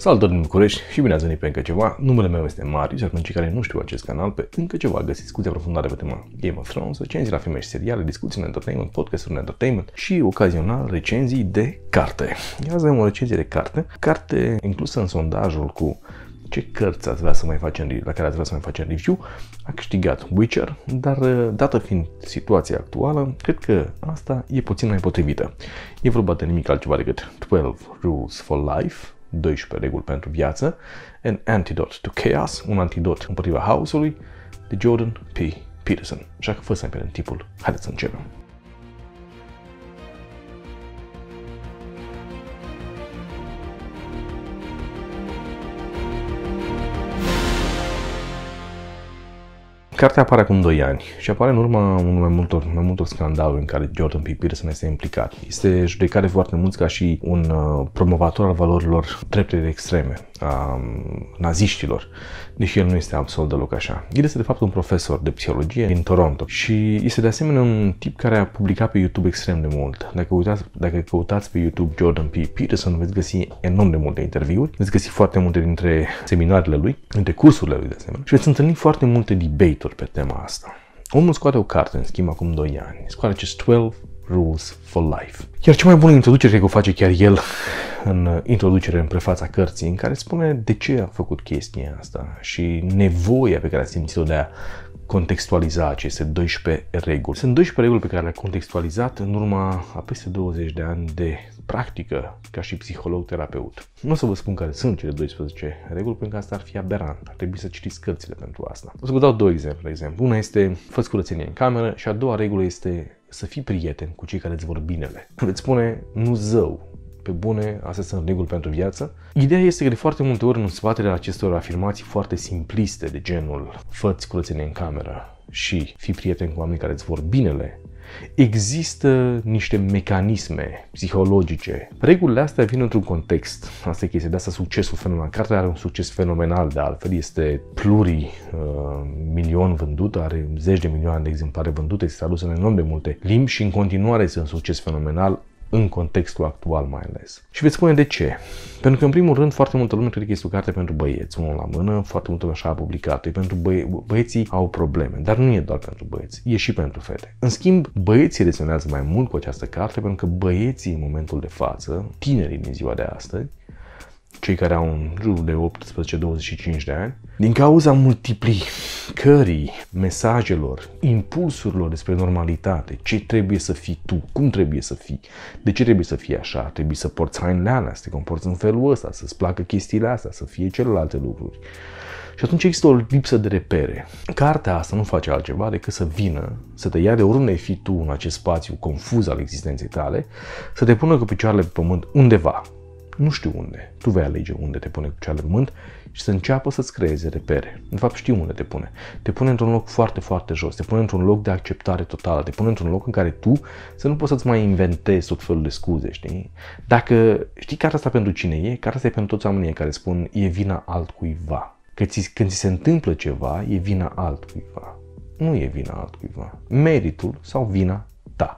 Salutări din București și bine ați venit pe încă ceva. Numele meu este Marius, iar pentru cei care nu știu acest canal, pe încă ceva găsiți discuții aprofundate pe tema Game of Thrones, recenzii la filme și seriale, discuții în entertainment, podcasturi în entertainment și ocazional recenzii de carte. Iar azi avem o recenzie de carte, carte inclusă în sondajul cu ce cărți ați vrea să mai facem, la care ați vrea să mai facem review, a câștigat Witcher, dar uh, dată fiind situația actuală, cred că asta e puțin mai potrivită. E vorba de nimic altceva decât 12 Rules for Life, 12 reguli pentru viață, An Antidote to Chaos, un antidot împotriva haosului, de Jordan P. Peterson. Așa că fă să în tipul. Haideți să începem! Cartea apare acum 2 ani și apare în urma unui mai multor, mai multor scandaluri în care Jordan P. Peterson este implicat. Este judecat de foarte mulți ca și un uh, promovator al valorilor drepte extreme a naziștilor, deși el nu este absolut deloc așa. El este de fapt un profesor de psihologie din Toronto și este de asemenea un tip care a publicat pe YouTube extrem de mult. Dacă, uitați, dacă căutați pe YouTube Jordan P. Peterson, veți găsi enorm de multe interviuri, veți găsi foarte multe dintre seminarele lui, dintre cursurile lui de asemenea și veți întâlni foarte multe debate-uri pe tema asta. Omul scoate o carte, în schimb, acum 2 ani. Scoate acest 12 Rules for Life. Iar cea mai bună introducere, care că o face chiar el în introducere, în prefața cărții, în care spune de ce a făcut chestia asta și nevoia pe care a simțit-o de a contextualiza aceste 12 reguli. Sunt 12 reguli pe care le-a contextualizat în urma a peste 20 de ani de practică ca și psiholog-terapeut. Nu o să vă spun care sunt cele 12 reguli, pentru că asta ar fi aberant. Ar trebui să citiți cărțile pentru asta. O să vă dau două exemple, exemplu. Una este fă curățenie în cameră și a doua regulă este să fii prieten cu cei care îți vor binele. Îți spune, nu zău, pe bune, astea sunt reguli pentru viață. Ideea este că de foarte multe ori în spatele acestor afirmații foarte simpliste de genul făți curățenie în cameră și fii prieten cu oamenii care îți vor binele, Există niște mecanisme psihologice. Regulile astea vin într-un context. Asta e chestia, de asta succesul fenomenal. Cartea are un succes fenomenal, de altfel este pluri uh, milion vândută, are zeci de milioane de exemplare vândute, este tradusă în enorm de multe limbi și în continuare este un succes fenomenal în contextul actual mai ales. Și veți spune de ce. Pentru că, în primul rând, foarte multă lume cred că este o carte pentru băieți, unul la mână, foarte multă lume așa a publicat. E pentru băie- băieții au probleme, dar nu e doar pentru băieți, e și pentru fete. În schimb, băieții rezonează mai mult cu această carte pentru că băieții în momentul de față, tinerii din ziua de astăzi, cei care au în jur de 18-25 de ani, din cauza multiplii cării, mesajelor, impulsurilor despre normalitate, ce trebuie să fii tu, cum trebuie să fii, de ce trebuie să fii așa, trebuie să porți hainele alea, să te comporți în felul ăsta, să-ți placă chestiile astea, să fie celelalte lucruri. Și atunci există o lipsă de repere. Cartea asta nu face altceva decât să vină, să te ia de oriunde ai fi tu în acest spațiu confuz al existenței tale, să te pună cu picioarele pe pământ undeva, nu știu unde. Tu vei alege unde te pune cu mânt și să înceapă să-ți creeze repere. În fapt, știi unde te pune. Te pune într-un loc foarte, foarte jos. Te pune într-un loc de acceptare totală. Te pune într-un loc în care tu să nu poți să-ți mai inventezi tot felul de scuze, știi? Dacă știi care asta pentru cine e, care asta e pentru toți oamenii care spun e vina altcuiva. Că ți, când ți se întâmplă ceva, e vina altcuiva. Nu e vina altcuiva. Meritul sau vina da.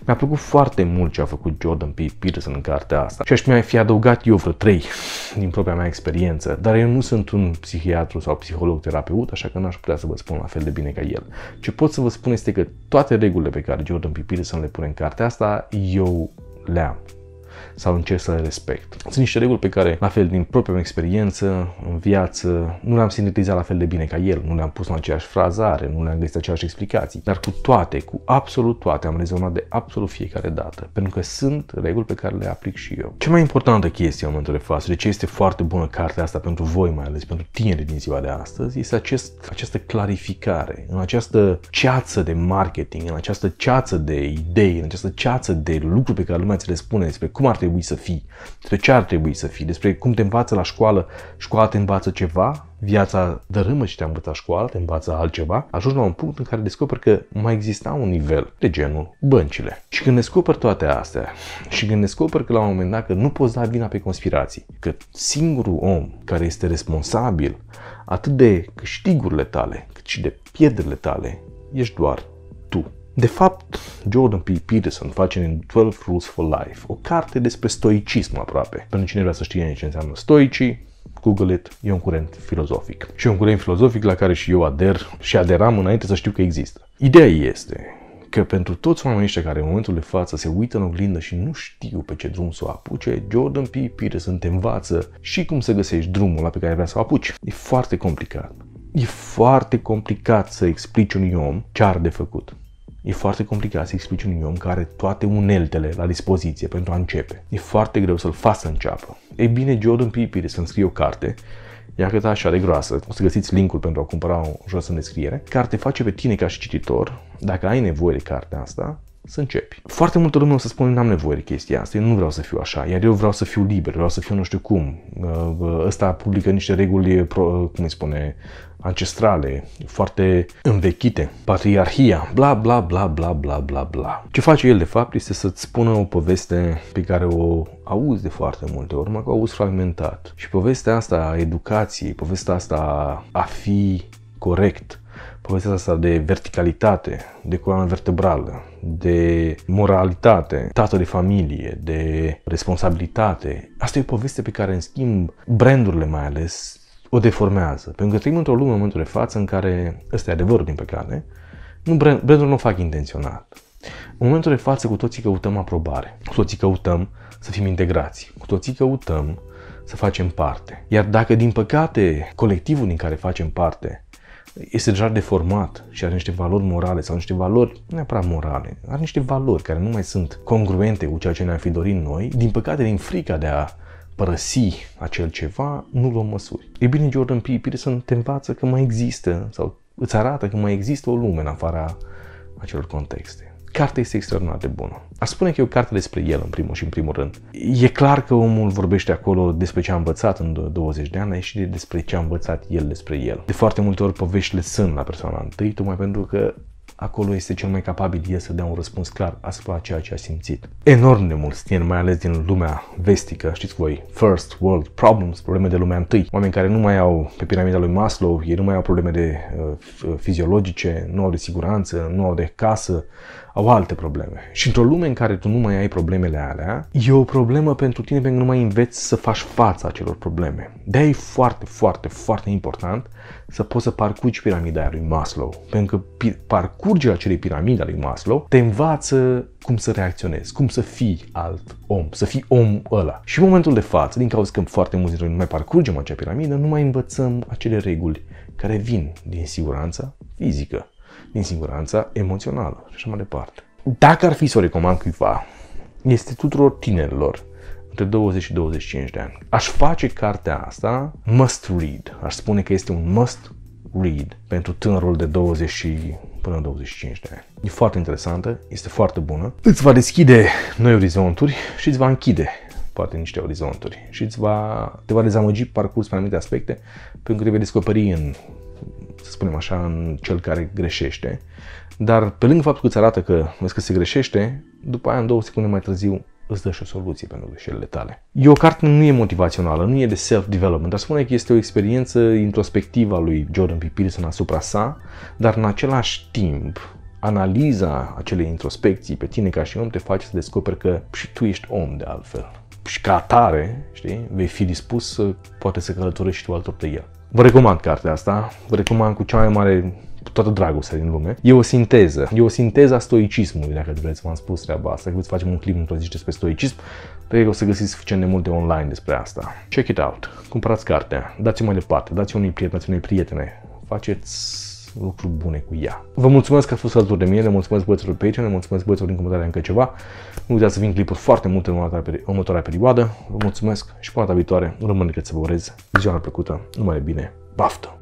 Mi-a plăcut foarte mult ce a făcut Jordan P. Peterson în cartea asta și aș mi-ai fi adăugat eu vreo trei din propria mea experiență, dar eu nu sunt un psihiatru sau psiholog terapeut, așa că n-aș putea să vă spun la fel de bine ca el. Ce pot să vă spun este că toate regulile pe care Jordan P. Peterson le pune în cartea asta, eu le-am sau încerc să le respect. Sunt niște reguli pe care, la fel, din propria mea experiență, în viață, nu le-am sintetizat la fel de bine ca el, nu le-am pus în aceeași frazare, nu le-am găsit aceeași explicații, dar cu toate, cu absolut toate, am rezonat de absolut fiecare dată, pentru că sunt reguli pe care le aplic și eu. Cea mai importantă chestie în momentul de față, de ce este foarte bună cartea asta pentru voi, mai ales pentru tineri din ziua de astăzi, este acest, această clarificare, în această ceață de marketing, în această ceață de idei, în această ceață de lucruri pe care lumea ți le spune despre cum cum ar trebui să fii, despre ce ar trebui să fii, despre cum te învață la școală, școala te învață ceva, viața dărâmă și te-a învățat școala, te învață altceva, ajungi la un punct în care descoperi că mai exista un nivel de genul băncile. Și când descoperi toate astea și când descoperi că la un moment dat că nu poți da vina pe conspirații, că singurul om care este responsabil atât de câștigurile tale, cât și de pierderile tale, ești doar tu. De fapt, Jordan P. Peterson face din 12 Rules for Life, o carte despre stoicism aproape. Pentru cine vrea să știe ce înseamnă stoicii, Google it, e un curent filozofic. Și un curent filozofic la care și eu ader și aderam înainte să știu că există. Ideea este că pentru toți oamenii ăștia care în momentul de față se uită în oglindă și nu știu pe ce drum să o apuce, Jordan P. Peterson te învață și cum să găsești drumul la pe care vrea să o apuci. E foarte complicat. E foarte complicat să explici unui om ce are de făcut. E foarte complicat să explici unui om care toate uneltele la dispoziție pentru a începe. E foarte greu să-l faci să înceapă. Ei bine, Jordan P. să scrie o carte ea cât așa de groasă, o să găsiți linkul pentru a cumpăra o jos în descriere, care te face pe tine ca și cititor, dacă ai nevoie de cartea asta, să începi. Foarte multă lume o să spună, n-am nevoie de chestia asta, eu nu vreau să fiu așa, iar eu vreau să fiu liber, vreau să fiu nu știu cum. Uh, uh, ăsta publică niște reguli, uh, cum îi spune, ancestrale, foarte învechite, patriarhia, bla bla bla bla bla bla bla. Ce face el de fapt este să-ți spună o poveste pe care o auzi de foarte multe ori, mă că o auzi fragmentat. Și povestea asta a educației, povestea asta a fi corect, povestea asta de verticalitate, de coloană vertebrală, de moralitate, tată de familie, de responsabilitate. Asta e o poveste pe care, în schimb, brandurile mai ales o deformează. Pentru că trăim într-o lume în momentul de față în care, ăsta e adevărul din păcate, nu, brandul nu o fac intenționat. În momentul de față cu toții căutăm aprobare, cu toții căutăm să fim integrați, cu toții căutăm să facem parte. Iar dacă din păcate colectivul din care facem parte este deja deformat și are niște valori morale sau niște valori, neapărat morale, are niște valori care nu mai sunt congruente cu ceea ce ne-am fi dorit noi, din păcate din frica de a părăsi acel ceva, nu luăm măsuri. E bine, Jordan P. Peterson te învață că mai există sau îți arată că mai există o lume în afara acelor contexte cartea este extraordinar de bună. A spune că e o carte despre el, în primul și în primul rând. E clar că omul vorbește acolo despre ce a învățat în 20 de ani și despre ce a învățat el despre el. De foarte multe ori poveștile sunt la persoana întâi, tocmai pentru că acolo este cel mai capabil el să dea un răspuns clar asupra ceea ce a simțit. Enorm de mulți tineri, mai ales din lumea vestică, știți voi, first world problems, probleme de lumea întâi, oameni care nu mai au pe piramida lui Maslow, ei nu mai au probleme de uh, fiziologice, nu au de siguranță, nu au de casă, au alte probleme. Și într-o lume în care tu nu mai ai problemele alea, e o problemă pentru tine pentru că nu mai înveți să faci fața acelor probleme. de e foarte, foarte, foarte important să poți să parcurgi piramida lui Maslow. Pentru că parcurgerea acelei piramide a lui Maslow te învață cum să reacționezi, cum să fii alt om, să fii om ăla. Și în momentul de față, din cauza că foarte mulți dintre noi nu mai parcurgem acea piramidă, nu mai învățăm acele reguli care vin din siguranța fizică din siguranța emoțională și așa mai departe. Dacă ar fi să o recomand cuiva, este tuturor tinerilor între 20 și 25 de ani. Aș face cartea asta must read. Aș spune că este un must read pentru tânărul de 20 și până 25 de ani. E foarte interesantă, este foarte bună. Îți va deschide noi orizonturi și îți va închide poate niște orizonturi și îți va, te va dezamăgi parcurs pe anumite aspecte pentru că te vei descoperi în să spunem așa, în cel care greșește. Dar pe lângă faptul că îți arată că vezi că se greșește, după aia în două secunde mai târziu îți dă și o soluție pentru greșelile tale. E o carte nu e motivațională, nu e de self-development, dar spune că este o experiență introspectivă a lui Jordan P. Peterson asupra sa, dar în același timp analiza acelei introspecții pe tine ca și om te face să descoperi că și tu ești om de altfel. Și ca atare, știi, vei fi dispus să poate să călătorești și tu altor de el. Vă recomand cartea asta, vă recomand cu cea mai mare toată dragostea din lume. E o sinteză, e o sinteză a stoicismului, dacă vreți, v-am spus treaba asta. Vreți să facem un clip într-o zi despre stoicism, cred că o să găsiți suficient de multe online despre asta. Check it out, cumpărați cartea, dați-o mai departe, dați-o unui prieten, dați-o unei prietene, faceți lucruri bune cu ea. Vă mulțumesc că ați fost alături de mine, le mulțumesc băieților pe aici, le mulțumesc băieților din comentarii încă ceva. Nu uitați să vin clipuri foarte multe în următoarea perioadă. Vă mulțumesc și până data viitoare, rămâneți să vă urez. Ziua plăcută, numai bine, baftă!